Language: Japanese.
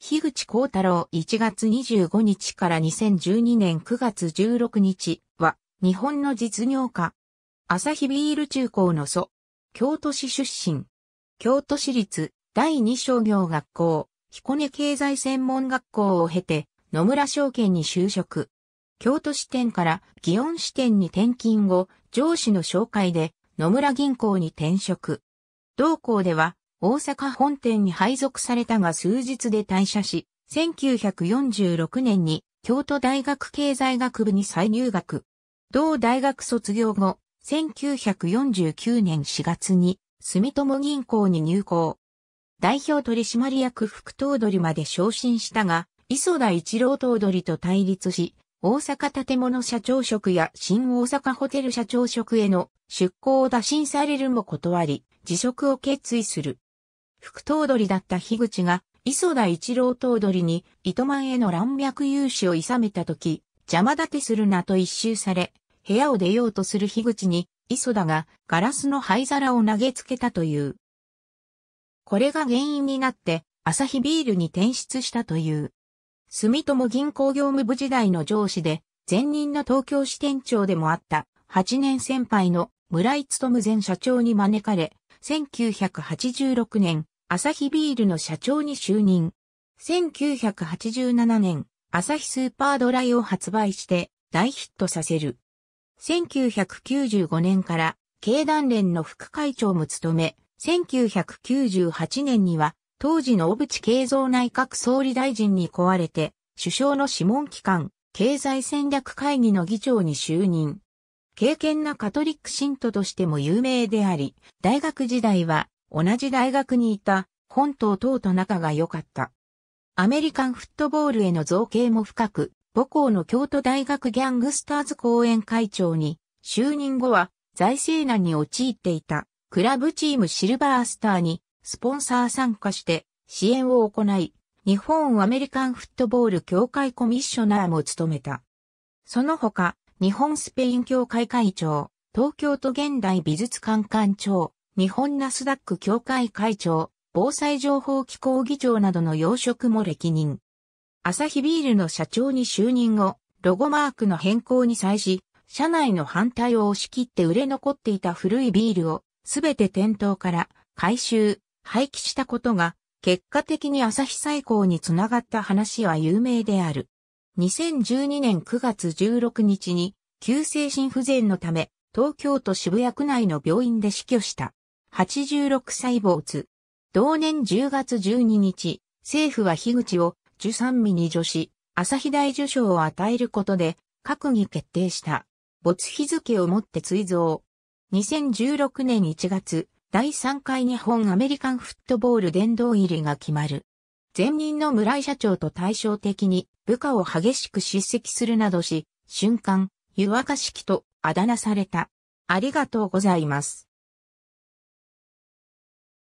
樋口幸太郎1月25日から2012年9月16日は日本の実業家。朝日ビール中高の祖。京都市出身。京都市立第二商業学校、彦根経済専門学校を経て野村証券に就職。京都支店から祇園支店に転勤後、上司の紹介で野村銀行に転職。同校では大阪本店に配属されたが数日で退社し、1946年に京都大学経済学部に再入学。同大学卒業後、1949年4月に住友銀行に入行。代表取締役副頭取まで昇進したが、磯田一郎頭取と対立し、大阪建物社長職や新大阪ホテル社長職への出向を打診されるも断り、辞職を決意する。副頭取だった樋口が、磯田一郎頭取に糸満への乱脈融資を諌めた時、邪魔立てするなと一周され、部屋を出ようとする樋口に、磯田がガラスの灰皿を投げつけたという。これが原因になって、朝日ビールに転出したという。住友銀行業務部時代の上司で、前任の東京支店長でもあった、8年先輩の村井勤前社長に招かれ、1986年、アサヒビールの社長に就任。1987年、アサヒスーパードライを発売して大ヒットさせる。1995年から経団連の副会長も務め、1998年には当時の小渕慶三内閣総理大臣に壊れて、首相の諮問機関、経済戦略会議の議長に就任。敬虔なカトリック信徒としても有名であり、大学時代は同じ大学にいた本島等と仲が良かった。アメリカンフットボールへの造形も深く、母校の京都大学ギャングスターズ講演会長に、就任後は財政難に陥っていた、クラブチームシルバースターに、スポンサー参加して支援を行い、日本アメリカンフットボール協会コミッショナーも務めた。その他、日本スペイン協会会長、東京都現代美術館館長、日本ナスダック協会会長、防災情報機構議長などの要職も歴任。アサヒビールの社長に就任後、ロゴマークの変更に際し、社内の反対を押し切って売れ残っていた古いビールを、すべて店頭から回収、廃棄したことが、結果的に朝日最高につながった話は有名である。2012年9月16日に、急性心不全のため、東京都渋谷区内の病院で死去した。86歳没。同年10月12日、政府は樋口を受3未に除し、朝日大受賞を与えることで、閣議決定した。没日付をもって追贈。2016年1月、第3回日本アメリカンフットボール殿堂入りが決まる。前任の村井社長と対照的に部下を激しく叱責するなどし、瞬間、湯沸かしきとあだ名された。ありがとうございます。